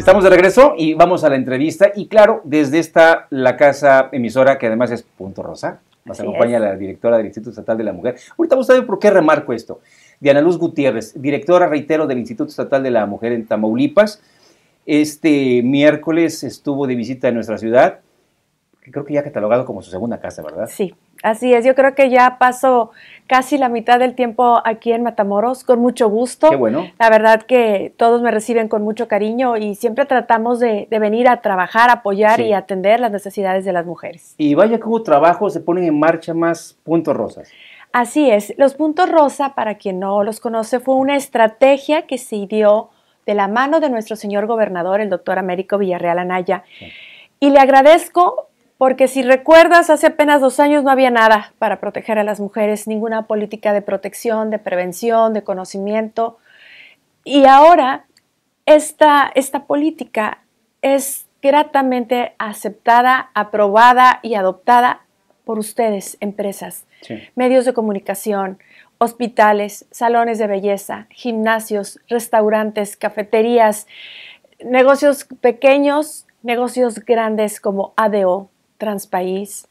Estamos de regreso y vamos a la entrevista. Y claro, desde esta, la casa emisora, que además es Punto Rosa, nos acompaña la directora del Instituto Estatal de la Mujer. Ahorita vamos a ver por qué remarco esto. Diana Luz Gutiérrez, directora, reitero, del Instituto Estatal de la Mujer en Tamaulipas. Este miércoles estuvo de visita en nuestra ciudad, que creo que ya catalogado como su segunda casa, ¿verdad? Sí, Así es, yo creo que ya paso casi la mitad del tiempo aquí en Matamoros, con mucho gusto. Qué bueno. La verdad que todos me reciben con mucho cariño y siempre tratamos de, venir a trabajar, apoyar y atender las necesidades de las mujeres. Y vaya que hubo trabajo, se ponen en marcha más puntos rosas. Así es, los puntos rosa, para quien no los conoce, fue una estrategia que se dio de la mano de nuestro señor gobernador, el doctor Américo Villarreal Anaya. Y le agradezco porque si recuerdas, hace apenas dos años no había nada para proteger a las mujeres, ninguna política de protección, de prevención, de conocimiento. Y ahora esta, esta política es gratamente aceptada, aprobada y adoptada por ustedes, empresas, medios de comunicación, hospitales, salones de belleza, gimnasios, restaurantes, cafeterías, negocios pequeños, negocios grandes como ADO, transpaís,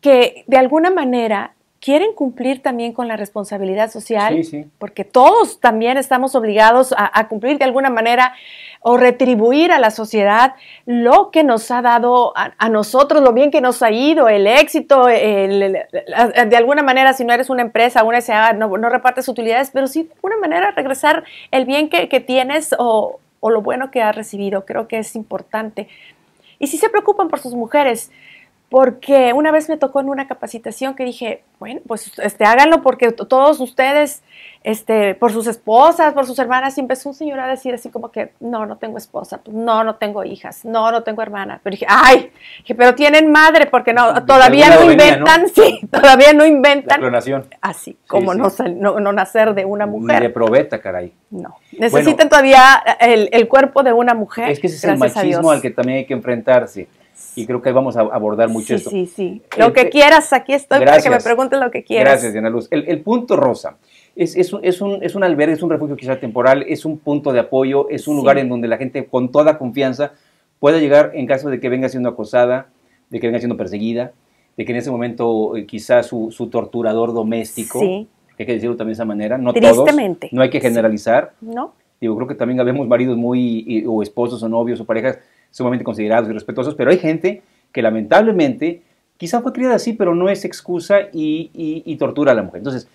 que de alguna manera quieren cumplir también con la responsabilidad social, porque todos también estamos obligados a, cumplir de alguna manera o retribuir a la sociedad lo que nos ha dado a, nosotros, lo bien que nos ha ido, el éxito, de alguna manera, si no eres una empresa, una SA, no, repartes utilidades, pero sí de alguna manera regresar el bien que, tienes o, o lo bueno que has recibido. Creo que es importante y si se preocupan por sus mujeres, porque una vez me tocó en una capacitación que dije, bueno, pues este, háganlo porque todos ustedes, este, por sus esposas, por sus hermanas, y empezó un señor a decir así como que, no, no tengo esposa, pues, no, no tengo hijas, no, no tengo hermana. Pero dije, ay, dije, pero tienen madre, porque no, todavía no inventan, sí, todavía no inventan. clonación. Así, como No, nacer de una mujer. De probeta, caray. No, necesitan todavía el, el, cuerpo de una mujer. Es que ese es el machismo al que también hay que enfrentarse y creo que vamos a abordar mucho esto. Sí, sí, Lo que quieras, aquí estoy para que me preguntes lo que quieras. Gracias, Diana Luz. El, punto rosa es, un, es, un, es un albergue, es un refugio quizá temporal, es un punto de apoyo, es un lugar en donde la gente con toda confianza pueda llegar en caso de que venga siendo acosada, de que venga siendo perseguida, de que en ese momento eh, quizás su, torturador doméstico, hay que decirlo también de esa manera, no Todos, no hay que generalizar. No. Digo, creo que también habemos maridos muy, o esposos o novios o parejas sumamente considerados y respetuosos, pero hay gente que lamentablemente quizá fue criada así, pero no es excusa y, tortura a la mujer. Entonces,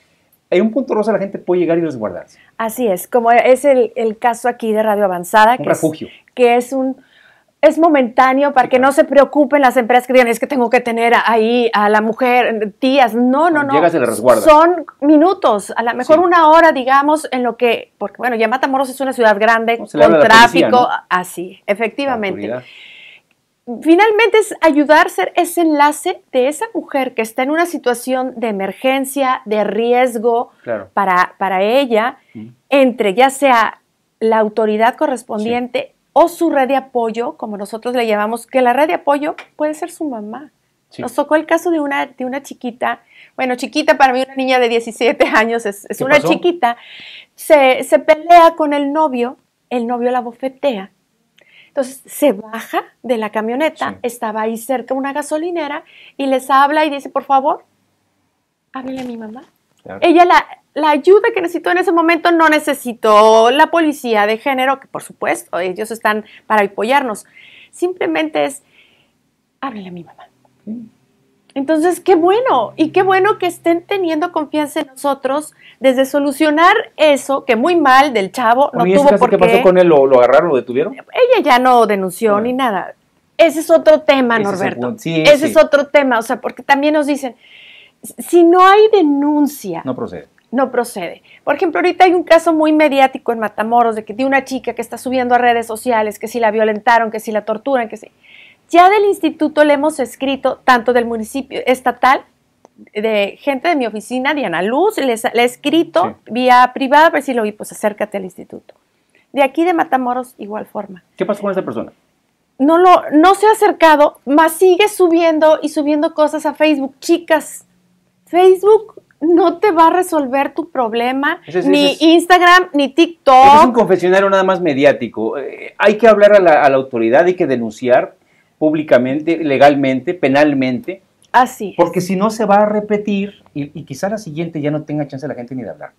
en un punto rosa la gente puede llegar y resguardarse. Así es, como es el, caso aquí de Radio Avanzada. refugio. que es un es momentáneo para que no se preocupen las empresas que digan, es que tengo que tener ahí a la mujer, tías. No, no, no. Llegas y resguardo. Son minutos, a lo mejor una hora, digamos, en lo que, porque bueno, Yamata Moros es una ciudad grande, con tráfico, así, efectivamente. Finalmente es ayudar a ser ese enlace de esa mujer que está en una situación de emergencia, de riesgo para, para ella, mm. entre ya sea la autoridad correspondiente o su red de apoyo, como nosotros le llamamos, que la red de apoyo puede ser su mamá. Nos tocó el caso de una, de una chiquita, bueno, chiquita para mí, una niña de 17 años, es, una chiquita, se, pelea con el novio, el novio la bofetea. Entonces se baja de la camioneta, estaba ahí cerca una gasolinera y les habla y dice, por favor, háblele a mi mamá. Ella la, la ayuda que necesito en ese momento no necesito la policía de género, que por supuesto ellos están para apoyarnos. Simplemente es, háblale a mi mamá. Entonces, qué bueno, y qué bueno que estén teniendo confianza en nosotros desde solucionar eso, que muy mal del chavo, no tuvo por qué. ¿Qué pasó con él? ¿Lo, ¿Lo, agarraron, lo detuvieron? Ella ya no denunció ah. ni nada. Ese es otro tema, Norberto. ese es otro tema, o sea, porque también nos dicen, si no hay denuncia, no procede no procede. Por ejemplo, ahorita hay un caso muy mediático en Matamoros de que de una chica que está subiendo a redes sociales que si la violentaron, que si la torturan, que si. Ya del instituto le hemos escrito, tanto del municipio estatal, de gente de mi oficina, Diana Luz, le he escrito vía privada, pero si lo vi, pues acércate al instituto. De aquí de Matamoros, igual forma. ¿Qué pasó con esa persona? No, lo, no se ha acercado, más sigue subiendo y subiendo cosas a Facebook. Chicas, Facebook no te va a resolver tu problema ni Instagram ni TikTok. es un confesionario nada más mediático. Eh, hay que hablar a la, autoridad, hay que denunciar públicamente, legalmente, penalmente. Así. Porque si no se va a repetir y, quizá la siguiente ya no tenga chance la gente ni de hablar.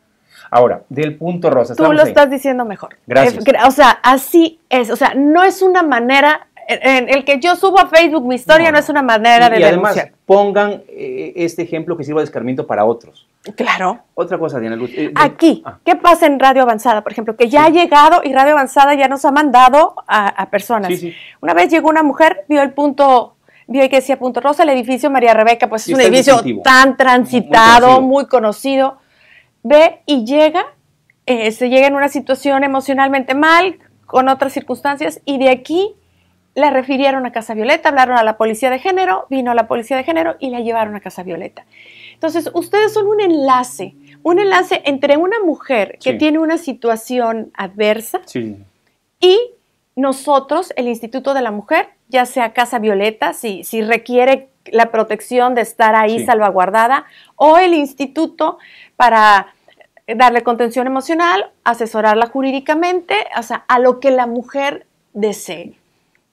Ahora, del punto rosa. Tú lo estás diciendo mejor. Gracias. Eh, o sea, así es. O sea, no es una manera en el que yo subo a Facebook mi historia no, es una manera de de y Además, pongan eh, este ejemplo que sirva de escarmiento para otros. Claro. Otra cosa, Diana Luz. Eh, aquí, ah. ¿qué pasa en Radio Avanzada, por ejemplo? Que ya ha llegado y Radio Avanzada ya nos ha mandado a, personas. Una vez llegó una mujer, vio el punto vio que decía Punto Rosa, el edificio María Rebeca, pues es un edificio tan transitado, muy, conocido. Ve y llega, eh, se llega en una situación emocionalmente mal, con otras circunstancias, y de aquí la refirieron a Casa Violeta, hablaron a la policía de género, vino la policía de género y la llevaron a Casa Violeta. Entonces, ustedes son un enlace, un enlace entre una mujer que tiene una situación adversa y nosotros, el Instituto de la Mujer, ya sea Casa Violeta, si, si requiere la protección de estar ahí salvaguardada, o el instituto para darle contención emocional, asesorarla jurídicamente, o sea, a lo que la mujer desee.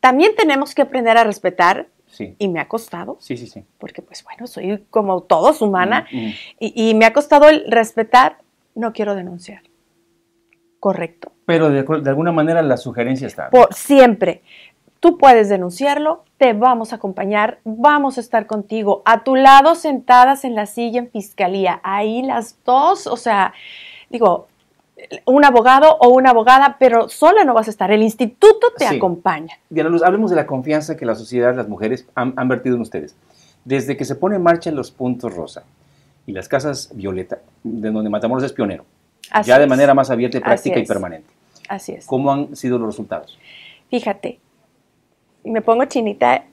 También tenemos que aprender a respetar. Sí. Y me ha costado. Sí, sí, sí. Porque pues bueno, soy como todos humana mm, mm. Y, me ha costado el respetar, no quiero denunciar. Correcto. Pero de, alguna manera la sugerencia está. Por, siempre. Tú puedes denunciarlo, te vamos a acompañar, vamos a estar contigo, a tu lado sentadas en la silla en fiscalía, ahí las dos, o sea, digo, un abogado o una abogada, pero sola no vas a estar. El instituto te acompaña. Diana Luz, hablemos de la confianza que la sociedad, las mujeres han, vertido en ustedes. Desde que se pone en marcha los puntos rosa y las casas violeta, de donde Matamoros es pionero, ya de manera más abierta, práctica y permanente. Así es. ¿Cómo han sido los resultados? Fíjate, me pongo chinita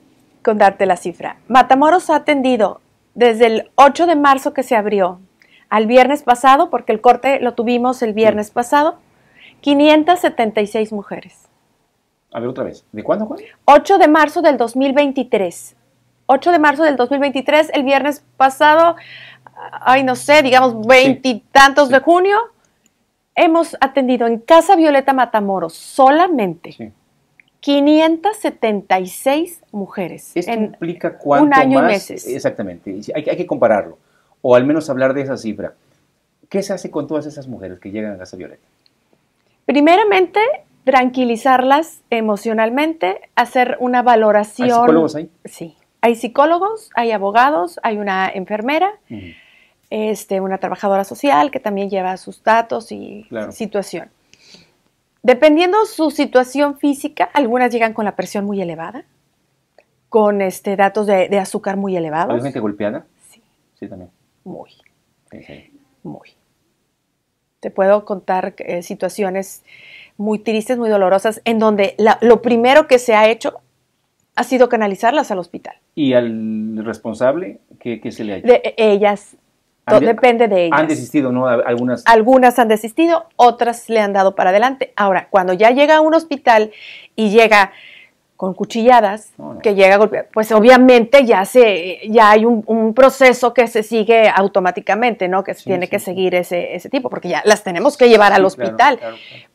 con darte la cifra. Matamoros ha atendido desde el 8 de marzo que se abrió al viernes pasado, porque el corte lo tuvimos el viernes pasado, 576 mujeres. A ver otra vez, ¿de cuándo, Juan? 8 de marzo del 2023. 8 de marzo del 2023, el viernes pasado, ay no sé, digamos veintitantos de junio, hemos atendido en Casa Violeta Matamoros solamente. 576 mujeres. Esto implica cuánto un año y meses. Exactamente. hay, que compararlo o al menos hablar de esa cifra. ¿Qué se hace con todas esas mujeres que llegan a Casa Violeta? Primeramente, tranquilizarlas emocionalmente, hacer una valoración. ¿Hay psicólogos ahí? Sí. Hay psicólogos, hay abogados, hay una enfermera, este, una trabajadora social que también lleva sus datos y situación. Dependiendo su situación física, algunas llegan con la presión muy elevada, con este, datos de, de azúcar muy elevados. ¿Hay gente golpeada? Sí. Sí, también muy, muy. Te puedo contar eh, situaciones muy tristes, muy dolorosas, en donde lo primero que se ha hecho ha sido canalizarlas al hospital. ¿Y al responsable qué, se le ha hecho? De, e, ellas, depende de ellas. Han desistido, ¿no? Algunas. Algunas han desistido, otras le han dado para adelante. Ahora, cuando ya llega a un hospital y llega con cuchilladas, que llega a golpear, pues obviamente ya, se, ya hay un, proceso que se sigue automáticamente, ¿no? Que se tiene que seguir ese, tipo, porque ya las tenemos que llevar al hospital.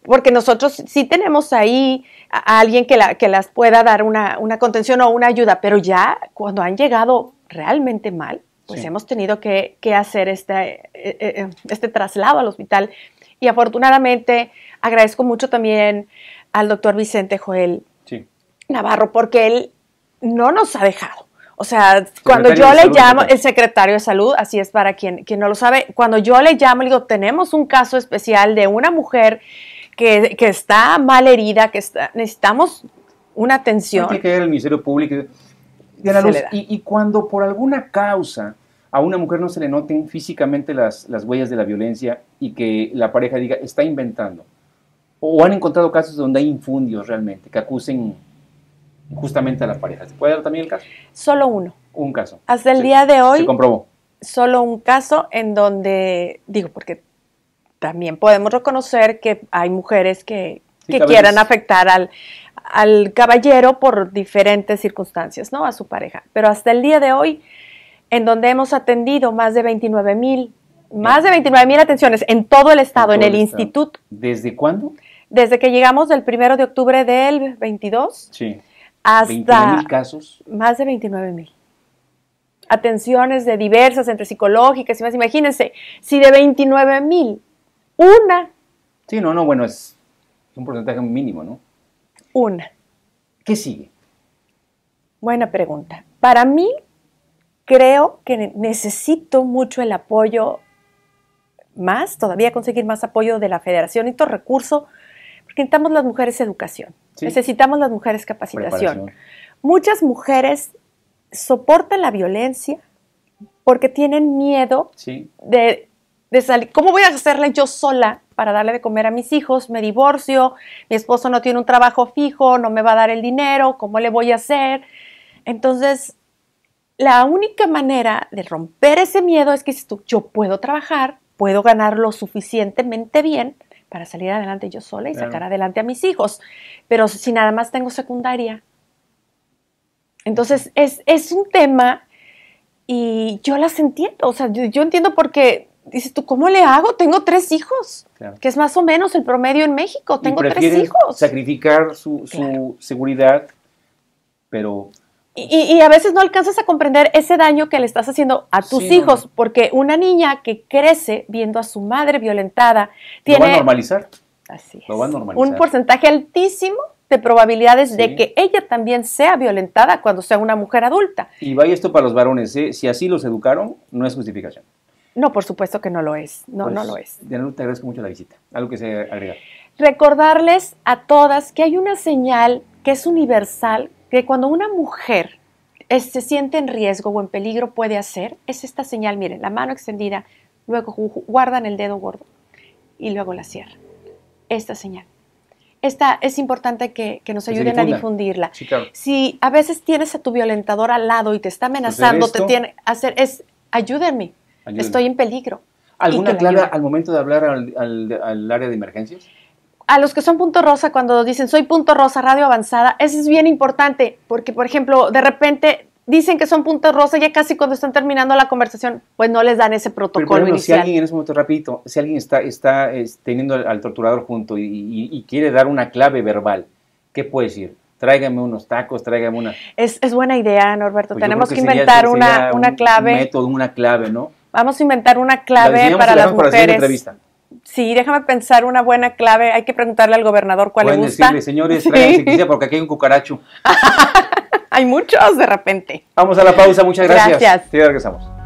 Porque nosotros sí tenemos ahí a alguien que, la, que las pueda dar una, contención o una ayuda, pero ya cuando han llegado realmente mal, pues hemos tenido que, que hacer este, eh, eh, este traslado al hospital. Y afortunadamente agradezco mucho también al doctor Vicente Joel Navarro, porque él no nos ha dejado. O sea, cuando yo le llamo, el secretario de salud, así es para quien, no lo sabe, cuando yo le llamo, le digo, tenemos un caso especial de una mujer que, está mal herida, que está, necesitamos una atención. Tiene que ir al Ministerio Público. y, cuando por alguna causa a una mujer no se le noten físicamente las, las huellas de la violencia y que la pareja diga, está inventando, o han encontrado casos donde hay infundios realmente, que acusen justamente a las pareja. puede dar también el caso? Solo uno. Un caso. Hasta el día de hoy. Se comprobó. Solo un caso en donde, digo, porque también podemos reconocer que hay mujeres que, quieran afectar al, caballero por diferentes circunstancias, ¿no? A su pareja. Pero hasta el día de hoy, en donde hemos atendido más de 29 mil, más de 29 mil atenciones en todo el estado, en, el, instituto. ¿Desde cuándo? Desde que llegamos del primero de octubre del 22. Sí hasta casos. Más de 29 mil. Atenciones de diversas, entre psicológicas y más. Imagínense, si de 29 mil, una. Sí, no, no, bueno, es un porcentaje mínimo, ¿no? Una. ¿Qué sigue? Buena pregunta. Para mí, creo que necesito mucho el apoyo, más, todavía conseguir más apoyo de la federación. y todo recurso necesitamos las mujeres educación, necesitamos las mujeres capacitación. Muchas mujeres soportan la violencia porque tienen miedo de, salir. ¿Cómo voy a hacerle yo sola para darle de comer a mis hijos? Me divorcio, mi esposo no tiene un trabajo fijo, no me va a dar el dinero, ¿cómo le voy a hacer? Entonces, la única manera de romper ese miedo es que si tú, yo puedo trabajar, puedo ganar lo suficientemente bien para salir adelante yo sola y sacar adelante a mis hijos. Pero si nada más tengo secundaria. Entonces es, un tema y yo las entiendo, o sea, yo, entiendo porque dices tú, ¿cómo le hago? Tengo tres hijos, que es más o menos el promedio en México, tengo tres hijos. Sacrificar su, seguridad, pero y, a veces no alcanzas a comprender ese daño que le estás haciendo a tus hijos, porque una niña que crece viendo a su madre violentada tiene... Lo a normalizar. Así Lo va a normalizar. Un porcentaje altísimo de probabilidades de que ella también sea violentada cuando sea una mujer adulta. Y vaya esto para los varones, ¿eh? si así los educaron, no es justificación. No, por supuesto que no lo es. No, pues, no lo es. De nuevo te agradezco mucho la visita. Algo que se agrega. Recordarles a todas que hay una señal que es universal que cuando una mujer eh, se siente en riesgo o en peligro puede hacer es esta señal, miren, la mano extendida, luego guardan el dedo gordo y luego la cierran. Esta señal. Esta es importante que, nos ayuden a difundirla. Si a veces tienes a tu violentador al lado y te está amenazando, te tiene hacer es ayúdenme, estoy en peligro. ¿Alguna clara al momento de hablar al área de emergencias? a los que son punto rosa, cuando dicen soy punto rosa, radio avanzada, eso es bien importante, porque por ejemplo, de repente dicen que son punto rosa ya casi cuando están terminando la conversación, pues no les dan ese protocolo Pero, bueno, Si alguien en ese momento, rapidito, si alguien está, está teniendo al, torturador junto y, quiere dar una clave verbal, ¿qué puede decir? Tráigame unos tacos, tráigame una... Es, buena idea, Norberto. Pues tenemos que, inventar una, clave. método, una clave, ¿no? Vamos a inventar una clave para las mujeres. La entrevista. Sí, déjame pensar una buena clave. Hay que preguntarle al gobernador cuál le gusta. Decirle, señores, sí. porque aquí hay un cucaracho. hay muchos de repente. Vamos a la pausa, muchas gracias. Gracias. Sí, regresamos.